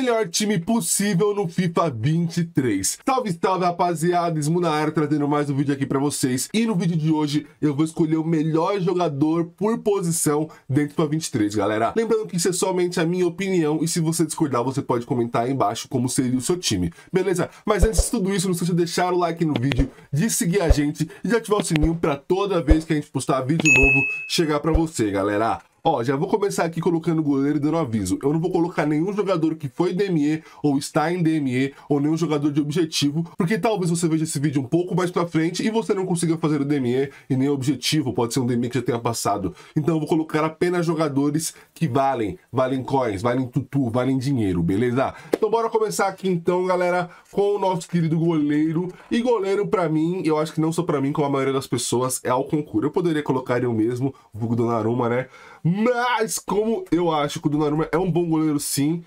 melhor time possível no FIFA 23. Salve, salve, rapaziada! Esmu na área trazendo mais um vídeo aqui pra vocês. E no vídeo de hoje eu vou escolher o melhor jogador por posição dentro do FIFA 23, galera. Lembrando que isso é somente a minha opinião e se você discordar, você pode comentar aí embaixo como seria o seu time, beleza? Mas antes de tudo isso, não esqueça de deixar o like no vídeo, de seguir a gente e de ativar o sininho pra toda vez que a gente postar vídeo novo chegar pra você, galera. Ó, já vou começar aqui colocando o goleiro e dando aviso. Eu não vou colocar nenhum jogador que foi DME ou está em DME ou nenhum jogador de objetivo, porque talvez você veja esse vídeo um pouco mais pra frente e você não consiga fazer o DME e nem o objetivo, pode ser um DME que já tenha passado. Então eu vou colocar apenas jogadores que valem, valem coins, valem tutu, valem dinheiro, beleza? Então bora começar aqui então, galera, com o nosso querido goleiro. E goleiro pra mim, eu acho que não só pra mim, como a maioria das pessoas, é o concurso. Eu poderia colocar eu mesmo, vulgo Donnarumma, né? Mas, como eu acho que o Donnarumma é um bom goleiro, sim.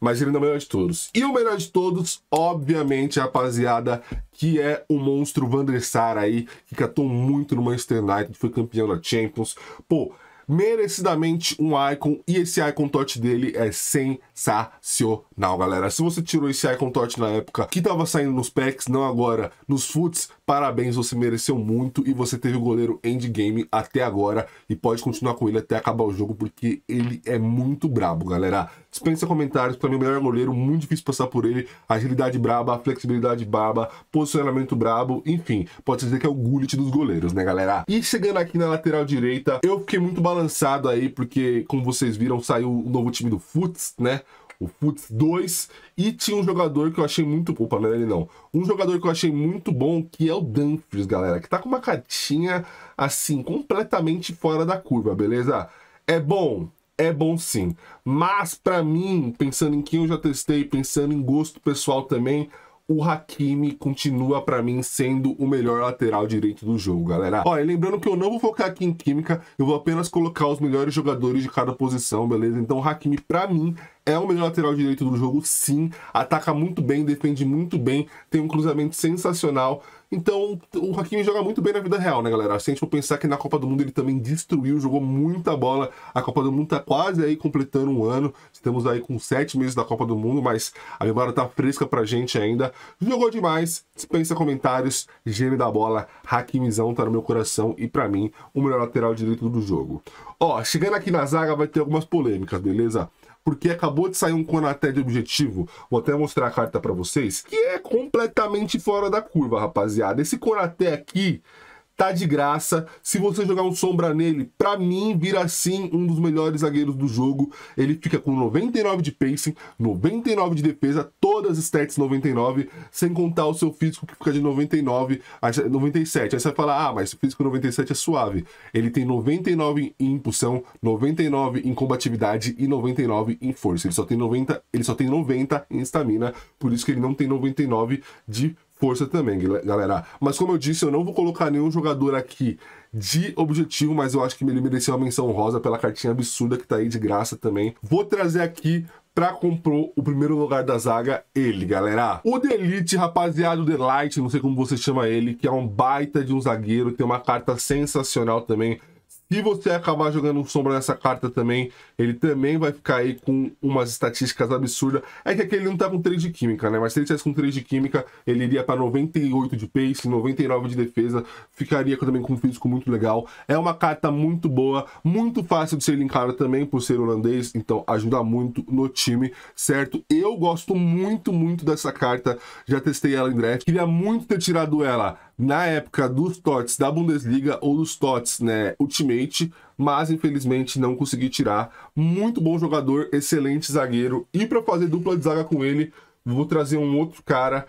Mas ele não é o melhor de todos. E o melhor de todos, obviamente, é rapaziada, que é o monstro Van der Sar aí, que catou muito no Manchester United, foi campeão da Champions. Pô, merecidamente um icon e esse icon tot dele é sensacional, galera. Se você tirou esse icon tot na época que tava saindo nos packs, não agora, nos futs, parabéns, você mereceu muito e você teve o goleiro endgame até agora e pode continuar com ele até acabar o jogo porque ele é muito brabo, galera. Dispensa comentários, pra mim é o melhor goleiro, muito difícil passar por ele, agilidade braba, flexibilidade braba, posicionamento brabo, enfim, pode dizer que é o gullet dos goleiros, né, galera? E chegando aqui na lateral direita, eu fiquei muito balançado balançado aí, porque, como vocês viram, saiu o novo time do Futs, né? O Futs 2. E tinha um jogador que eu achei muito. Opa, não é ele não. Um jogador que eu achei muito bom, que é o Dumfries, galera. Que tá com uma cartinha, assim, completamente fora da curva, beleza? É bom? É bom sim. Mas, para mim, pensando em quem eu já testei, pensando em gosto pessoal também, o Hakimi continua para mim sendo o melhor lateral direito do jogo, galera. Olha, lembrando que eu não vou focar aqui em química, eu vou apenas colocar os melhores jogadores de cada posição, beleza? Então o Hakimi para mim é o melhor lateral direito do jogo, sim. Ataca muito bem, defende muito bem, tem um cruzamento sensacional. Então, o Hakimi joga muito bem na vida real, né, galera? Se a gente for pensar que na Copa do Mundo ele também destruiu, jogou muita bola. A Copa do Mundo tá quase aí completando um ano. Estamos aí com sete meses da Copa do Mundo, mas a memória tá fresca pra gente ainda. Jogou demais, dispensa comentários, gênio da bola. Hakimizão tá no meu coração e, pra mim, o melhor lateral direito do jogo. Ó, chegando aqui na zaga vai ter algumas polêmicas, beleza? porque acabou de sair um Conaté de objetivo. Vou até mostrar a carta para vocês, que é completamente fora da curva, rapaziada. Esse Conaté aqui tá de graça. Se você jogar um sombra nele, para mim vira assim um dos melhores zagueiros do jogo. Ele fica com 99 de pacing, 99 de defesa, todas as stats 99, sem contar o seu físico que fica de 99 a 97. Aí você vai falar: "Ah, mas o físico 97 é suave". Ele tem 99 em impulsão, 99 em combatividade e 99 em força. Ele só tem 90, ele só tem 90 em estamina, por isso que ele não tem 99 de força também, galera. Mas como eu disse, eu não vou colocar nenhum jogador aqui de objetivo, mas eu acho que ele mereceu uma menção rosa pela cartinha absurda que tá aí de graça também. Vou trazer aqui pra comprou o primeiro lugar da zaga, ele, galera. O Delite, rapaziada, o Delight, não sei como você chama ele, que é um baita de um zagueiro, tem uma carta sensacional também se você acabar jogando um sombra nessa carta também, ele também vai ficar aí com umas estatísticas absurdas. É que aquele não tá com 3 de química, né? Mas se ele tivesse com 3 de química, ele iria para 98 de pace, 99 de defesa, ficaria também com um físico muito legal. É uma carta muito boa, muito fácil de ser linkada também por ser holandês, então ajuda muito no time, certo? Eu gosto muito, muito dessa carta, já testei ela em draft, queria muito ter tirado ela na época dos TOTS da Bundesliga ou dos TOTS né, Ultimate, mas infelizmente não consegui tirar. Muito bom jogador, excelente zagueiro. E para fazer dupla de zaga com ele, vou trazer um outro cara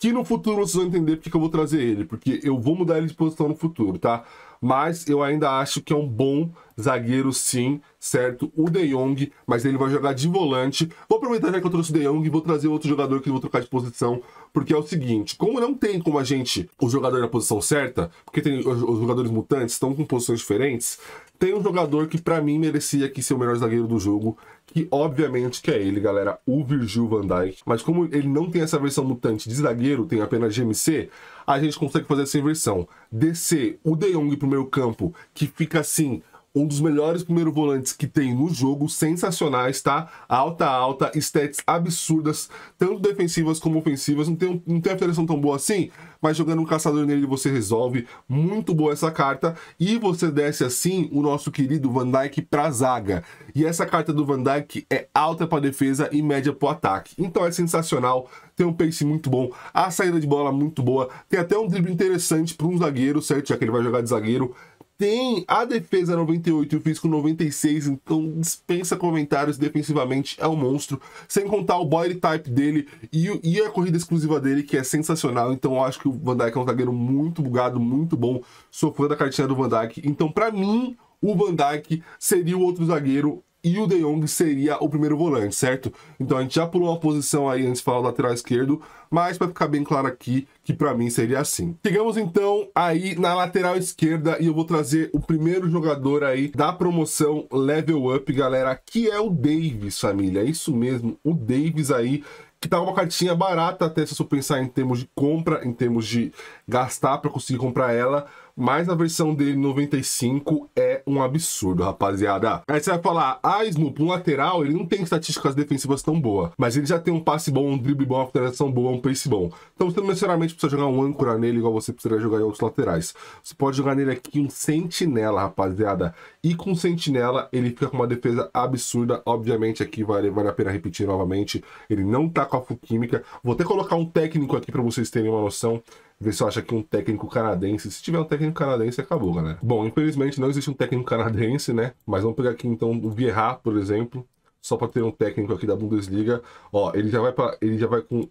que no futuro vocês vão entender porque que eu vou trazer ele, porque eu vou mudar ele de posição no futuro, tá? mas eu ainda acho que é um bom zagueiro sim, certo? O De Jong, mas ele vai jogar de volante. Vou aproveitar já que eu trouxe o De Jong e vou trazer outro jogador que eu vou trocar de posição, porque é o seguinte, como não tem como a gente o jogador na posição certa, porque tem os jogadores mutantes estão com posições diferentes, tem um jogador que para mim merecia aqui ser o melhor zagueiro do jogo, que obviamente que é ele, galera, o Virgil van Dijk. Mas como ele não tem essa versão mutante de zagueiro, tem apenas GMC, a gente consegue fazer essa inversão. Descer o De Jong pro meio campo, que fica assim um dos melhores primeiro volantes que tem no jogo, sensacionais, tá? Alta, alta, stats absurdas, tanto defensivas como ofensivas. Não tem, não tem uma federação tão boa assim, mas jogando um caçador nele você resolve. Muito boa essa carta. E você desce assim o nosso querido Van Dyke pra zaga. E essa carta do Van Dyke é alta pra defesa e média pro ataque. Então é sensacional, tem um pace muito bom, a saída de bola muito boa, tem até um drible interessante para um zagueiro, certo? Já que ele vai jogar de zagueiro tem a defesa 98 e o físico 96, então dispensa comentários defensivamente, é um monstro. Sem contar o body type dele e, e a corrida exclusiva dele, que é sensacional. Então eu acho que o Van Dyke é um zagueiro muito bugado, muito bom. Sou fã da cartinha do Van Dyke. Então, para mim, o Van Dyke seria o outro zagueiro e o De Jong seria o primeiro volante, certo? Então a gente já pulou uma posição aí antes de falar o lateral esquerdo, mas para ficar bem claro aqui que para mim seria assim. Chegamos então aí na lateral esquerda e eu vou trazer o primeiro jogador aí da promoção Level Up, galera, que é o Davis, família. É isso mesmo, o Davis aí que tá uma cartinha barata, até se você pensar em termos de compra, em termos de gastar para conseguir comprar ela. Mas a versão dele 95 é um absurdo, rapaziada. Aí você vai falar, ah, Snoop, um lateral, ele não tem estatísticas defensivas tão boa, mas ele já tem um passe bom, um drible bom, uma finalização boa, um pace bom. Então você não necessariamente precisa jogar um âncora nele igual você precisaria jogar em outros laterais. Você pode jogar nele aqui um sentinela, rapaziada. E com sentinela, ele fica com uma defesa absurda. Obviamente, aqui vale, vale a pena repetir novamente, ele não tá com com a Fuquímica. Vou até colocar um técnico aqui para vocês terem uma noção. Ver se eu acho aqui um técnico canadense. Se tiver um técnico canadense, acabou, galera. Bom, infelizmente não existe um técnico canadense, né? Mas vamos pegar aqui então o Vieira, por exemplo. Só para ter um técnico aqui da Bundesliga. Ó, ele já vai para ele já vai com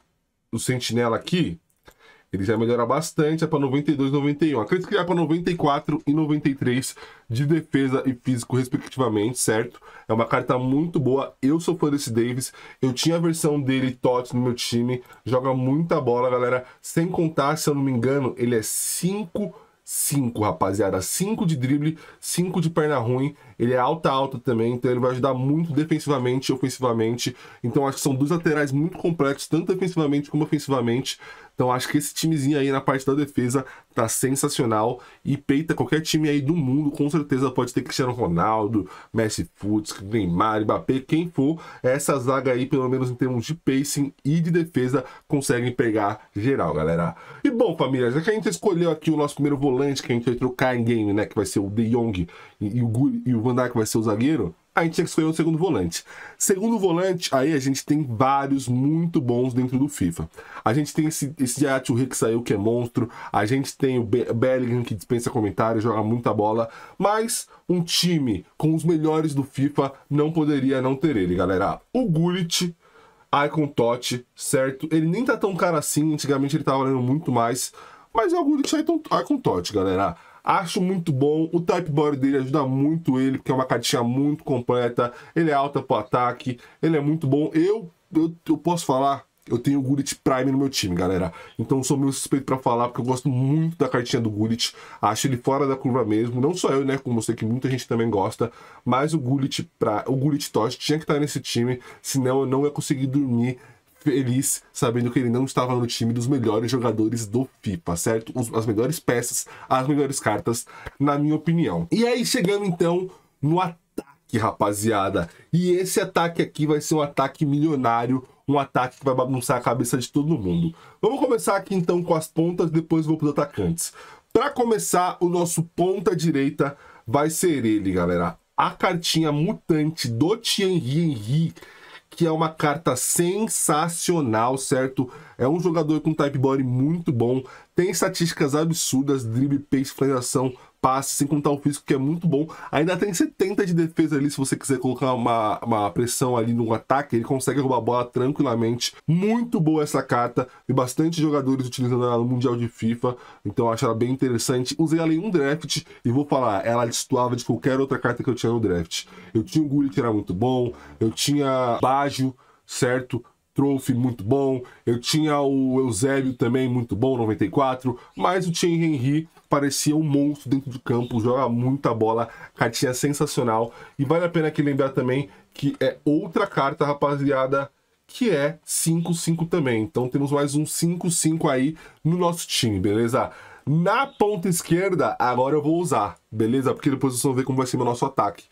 o Sentinela aqui. Ele já melhora bastante, é para 92 e 91. Acredito que é para 94 e 93 de defesa e físico, respectivamente, certo? É uma carta muito boa. Eu sou fã desse Davis. Eu tinha a versão dele, Tots, no meu time. Joga muita bola, galera. Sem contar, se eu não me engano, ele é 5 5, rapaziada. 5 de drible, 5 de perna ruim. Ele é alta, alta também, então ele vai ajudar muito defensivamente e ofensivamente. Então acho que são dois laterais muito completos, tanto defensivamente como ofensivamente. Então acho que esse timezinho aí na parte da defesa tá sensacional e peita qualquer time aí do mundo, com certeza pode ter Cristiano Ronaldo, Messi Futs, Neymar, Mbappé, quem for, essa zaga aí, pelo menos em termos de pacing e de defesa, conseguem pegar geral, galera. E bom, família, já que a gente escolheu aqui o nosso primeiro volante que a gente vai trocar em game, né, que vai ser o De Jong e o, e o Van Dijk vai ser o zagueiro, a gente tinha que escolher um segundo volante. Segundo volante, aí a gente tem vários muito bons dentro do FIFA. A gente tem esse, esse Yachuri que saiu, que é monstro. A gente tem o Be Bellingham, que dispensa comentários, joga muita bola. Mas um time com os melhores do FIFA não poderia não ter ele, galera. O Gullit, Icon Totti, certo? Ele nem tá tão cara assim, antigamente ele tava valendo muito mais. Mas é o Gullit Icon Totti, galera. Acho muito bom. O type body dele ajuda muito ele, porque é uma cartinha muito completa. Ele é alta pro ataque. Ele é muito bom. Eu, eu, eu posso falar eu tenho o Gullit Prime no meu time, galera. Então sou meio suspeito para falar, porque eu gosto muito da cartinha do Gullit. Acho ele fora da curva mesmo. Não só eu, né? Como você que muita gente também gosta. Mas o Gullit, pra... o Gullit Tosh tinha que estar tá nesse time, senão eu não ia conseguir dormir feliz sabendo que ele não estava no time dos melhores jogadores do FIFA, certo? as melhores peças, as melhores cartas, na minha opinião. E aí chegamos então no ataque, rapaziada. E esse ataque aqui vai ser um ataque milionário, um ataque que vai bagunçar a cabeça de todo mundo. Vamos começar aqui então com as pontas, depois vou para os atacantes. Para começar, o nosso ponta direita vai ser ele, galera. A cartinha mutante do Thierry Henry que é uma carta sensacional, certo? É um jogador com type body muito bom, tem estatísticas absurdas, drible, pace, finalização, passe, sem contar o físico, que é muito bom. Ainda tem 70 de defesa ali, se você quiser colocar uma, uma pressão ali no ataque, ele consegue roubar a bola tranquilamente. Muito boa essa carta, e bastante jogadores utilizando ela no Mundial de FIFA, então eu acho ela bem interessante. Usei ela em um draft, e vou falar, ela destoava de qualquer outra carta que eu tinha no draft. Eu tinha o Gullit, que era muito bom, eu tinha Baggio, certo? Trophy, muito bom. Eu tinha o Eusébio também, muito bom, 94. Mas o Thierry Henry parecia um monstro dentro de campo, joga muita bola, cartinha sensacional. E vale a pena aqui lembrar também que é outra carta, rapaziada, que é 5-5 também. Então temos mais um 5-5 aí no nosso time, beleza? Na ponta esquerda, agora eu vou usar, beleza? Porque depois vocês vão ver como vai ser o nosso ataque.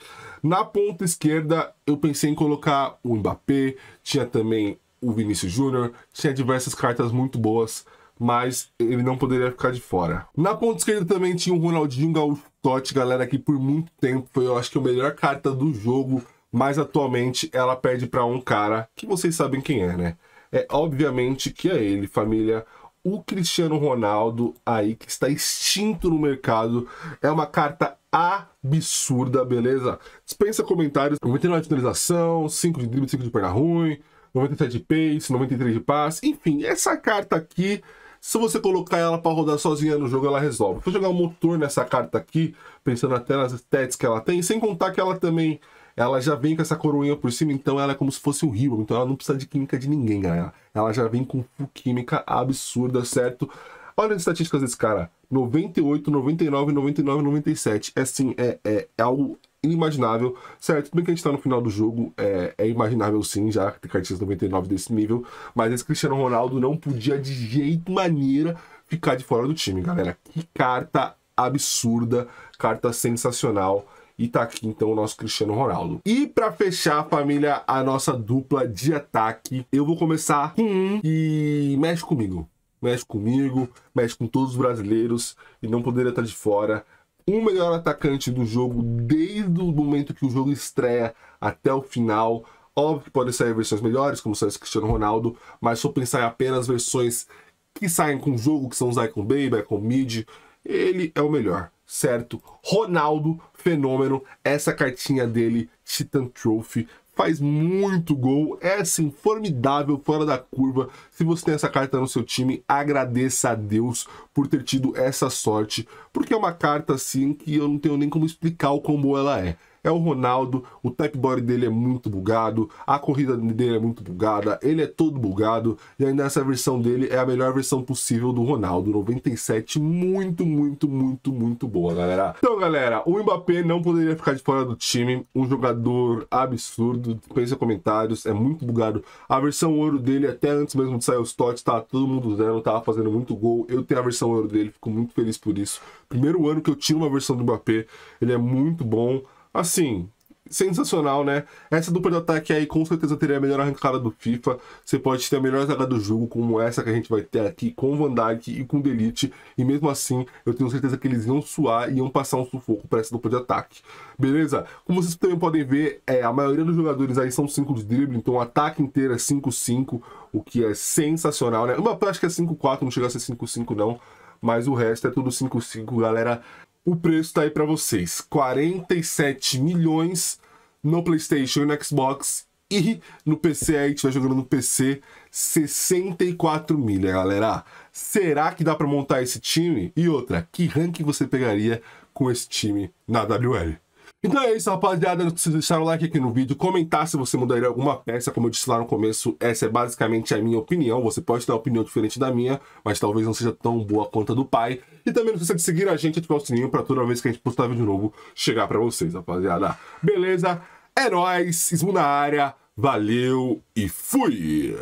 Na ponta esquerda, eu pensei em colocar o Mbappé, tinha também o Vinícius Júnior, tinha diversas cartas muito boas mas ele não poderia ficar de fora. Na ponta esquerda também tinha o Ronaldinho Gaúcho Totti, galera, que por muito tempo foi, eu acho que, a melhor carta do jogo, mas atualmente ela perde para um cara que vocês sabem quem é, né? É obviamente que é ele, família o Cristiano Ronaldo aí que está extinto no mercado. É uma carta absurda, beleza? Dispensa comentários. 99 de finalização, 5 de drible, 5 de perna ruim, 97 de pace, 93 de passe. Enfim, essa carta aqui se você colocar ela para rodar sozinha no jogo, ela resolve. Vou jogar um motor nessa carta aqui, pensando até nas estéticas que ela tem, sem contar que ela também ela já vem com essa coroinha por cima, então ela é como se fosse um hero, então ela não precisa de química de ninguém, galera. Ela já vem com química absurda, certo? Olha as estatísticas desse cara. 98, 99, 99, 97. É assim, é, é, é algo inimaginável. Certo, tudo bem que a gente tá no final do jogo, é, é imaginável sim, já tem cartinhas 99 desse nível, mas esse Cristiano Ronaldo não podia de jeito maneira ficar de fora do time, galera. Que carta absurda, carta sensacional. E tá aqui então o nosso Cristiano Ronaldo. E para fechar, família, a nossa dupla de ataque, eu vou começar com um e mexe comigo. Mexe comigo, mexe com todos os brasileiros e não poderia estar de fora o melhor atacante do jogo desde o momento que o jogo estreia até o final. Óbvio que podem sair versões melhores, como saiu esse Cristiano Ronaldo, mas se eu pensar em apenas versões que saem com o jogo, que são os Icon Baby, Icon Mid, ele é o melhor, certo? Ronaldo, fenômeno, essa cartinha dele, Titan Trophy, faz muito gol, é sim formidável, fora da curva. Se você tem essa carta no seu time, agradeça a Deus por ter tido essa sorte, porque é uma carta assim que eu não tenho nem como explicar o boa ela é é o Ronaldo, o tap body dele é muito bugado, a corrida dele é muito bugada, ele é todo bugado, e ainda essa versão dele é a melhor versão possível do Ronaldo, 97, muito, muito, muito, muito boa, galera. Então, galera, o Mbappé não poderia ficar de fora do time, um jogador absurdo, pensa comentários, é muito bugado. A versão ouro dele, até antes mesmo de sair os Stott tá todo mundo usando, tava fazendo muito gol, eu tenho a versão ouro dele, fico muito feliz por isso. Primeiro ano que eu tiro uma versão do Mbappé, ele é muito bom, Assim, sensacional, né? Essa dupla de ataque aí com certeza teria a melhor arrancada do FIFA. Você pode ter a melhor zaga do jogo, como essa que a gente vai ter aqui com Van Dijk e com Delite. E mesmo assim, eu tenho certeza que eles iam suar e iam passar um sufoco para essa dupla de ataque. Beleza? Como vocês também podem ver, é, a maioria dos jogadores aí são 5 de drible, então o ataque inteiro é 5-5, o que é sensacional, né? Uma prática é 5-4, não chega a ser 5-5 não mas o resto é tudo 5-5, galera o preço tá aí para vocês: 47 milhões no PlayStation e no Xbox. E no PC aí, tiver tá jogando no PC, 64 mil, galera. Será que dá para montar esse time? E outra, que ranking você pegaria com esse time na WL? Então é isso, rapaziada. Não precisa deixar o like aqui no vídeo, comentar se você mudaria alguma peça. Como eu disse lá no começo, essa é basicamente a minha opinião. Você pode ter uma opinião diferente da minha, mas talvez não seja tão boa quanto a do pai. E também não esqueça de seguir a gente e ativar o sininho pra toda vez que a gente postar vídeo novo chegar pra vocês, rapaziada. Beleza? É nóis, na área, valeu e fui!